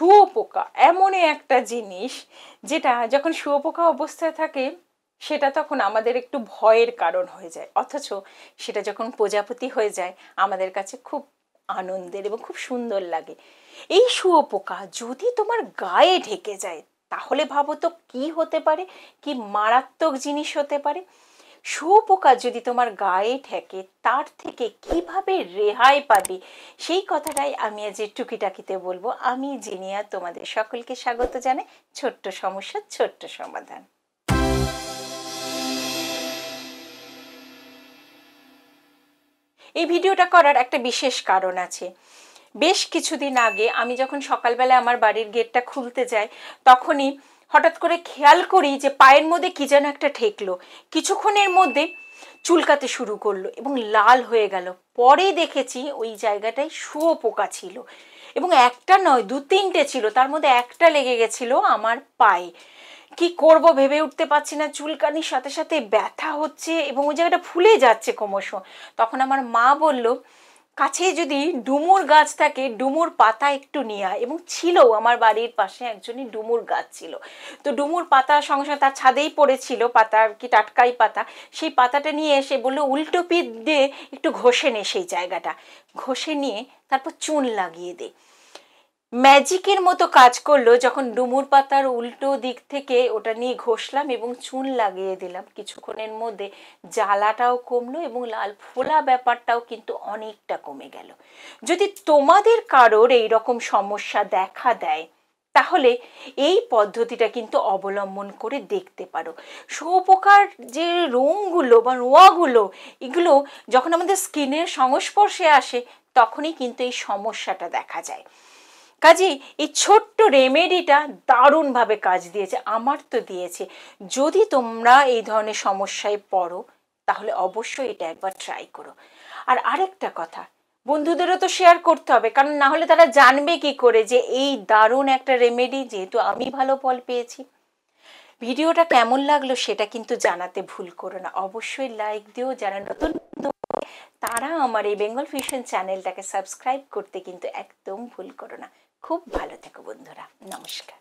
শুয়োপোকা এমনই একটা জিনিস যেটা যখন শুয়োপোকা অবস্থায় থাকে সেটা তখন আমাদের একটু ভয়ের কারণ হয়ে যায় অথচ সেটা যখন প্রজাপতি হয়ে যায় আমাদের কাছে খুব আনন্দের এবং খুব সুন্দর লাগে এই শুয়োপোকা যদি তোমার গায়ে ঢেকে যায় তাহলে ভাবো তো কী হতে পারে কি মারাত্মক জিনিস হতে পারে শুপোকা যদি তোমার গায়ে ঠেকে তার থেকে কিভাবে রেহাই পাবে সেই কথাটাই আমি আজ টুকিটাকিতে বলবো আমি জিনিয়া তোমাদের সকলকে স্বাগত জানাই ছোট্ট সমস্যা ছোট্ট সমাধান এই ভিডিওটা করার একটা বিশেষ কারণ আছে বেশ কিছুদিন আগে আমি যখন সকালবেলা আমার বাড়ির গেটটা খুলতে যাই তখনই হঠাৎ করে খেয়াল করি যে পায়ের মধ্যে কি যেন একটা ঠেকলো কিছুক্ষণের মধ্যে চুলকাতে শুরু করলো এবং লাল হয়ে গেল পরে দেখেছি ওই জায়গাটায় শুয়োপোকা ছিল এবং একটা নয় দু তিনটে ছিল তার মধ্যে একটা লেগে গেছিল আমার পায়ে কি করব ভেবে উঠতে পারছি না চুলকানির সাথে সাথে ব্যথা হচ্ছে এবং ওই জায়গাটা ফুলে যাচ্ছে ক্রমশ তখন আমার মা বলল কাছে যদি ডুমুর গাছ থাকে ডুমুর পাতা একটু নিয়ে আয় এবং ছিল আমার বাড়ির পাশে একজনই ডুমুর গাছ ছিল তো ডুমুর পাতা সঙ্গে সঙ্গে তার ছাদেই পড়েছিল পাতা কি টাটকাই পাতা সেই পাতাটা নিয়ে এসে বললো উল্টো পিঠ দিয়ে একটু ঘষে নে সেই জায়গাটা ঘষে নিয়ে তারপর চুন লাগিয়ে দে ম্যাজিকের মতো কাজ করলো যখন ডুমুর পাতার উল্টো দিক থেকে ওটা নিয়ে ঘষলাম এবং চুন লাগিয়ে দিলাম কিছুক্ষণের মধ্যে জ্বালাটাও কমলো এবং লাল ফোলা ব্যাপারটাও কিন্তু অনেকটা কমে গেল যদি তোমাদের কারোর এই রকম সমস্যা দেখা দেয় তাহলে এই পদ্ধতিটা কিন্তু অবলম্বন করে দেখতে পারো শুয়োপোকার যে রোমগুলো বা রোয়াগুলো এগুলো যখন আমাদের স্কিনের সংস্পর্শে আসে তখনই কিন্তু এই সমস্যাটা দেখা যায় কাজেই এই ছোট্ট রেমেডিটা দারুণভাবে কাজ দিয়েছে আমার তো দিয়েছে যদি তোমরা এই ধরনের সমস্যায় পড়ো তাহলে অবশ্যই এটা একবার ট্রাই করো আর আরেকটা কথা বন্ধুদেরও তো শেয়ার করতে হবে কারণ না হলে তারা জানবে কি করে যে এই দারুণ একটা রেমেডি যেহেতু আমি ভালো ফল পেয়েছি ভিডিওটা কেমন লাগলো সেটা কিন্তু জানাতে ভুল করো না অবশ্যই লাইক দিও যারা নতুন তারা আমার এই বেঙ্গল ফিশন চ্যানেলটাকে সাবস্ক্রাইব করতে কিন্তু একদম ভুল করো না খুব ভালো থেকো বন্ধুরা নমস্কার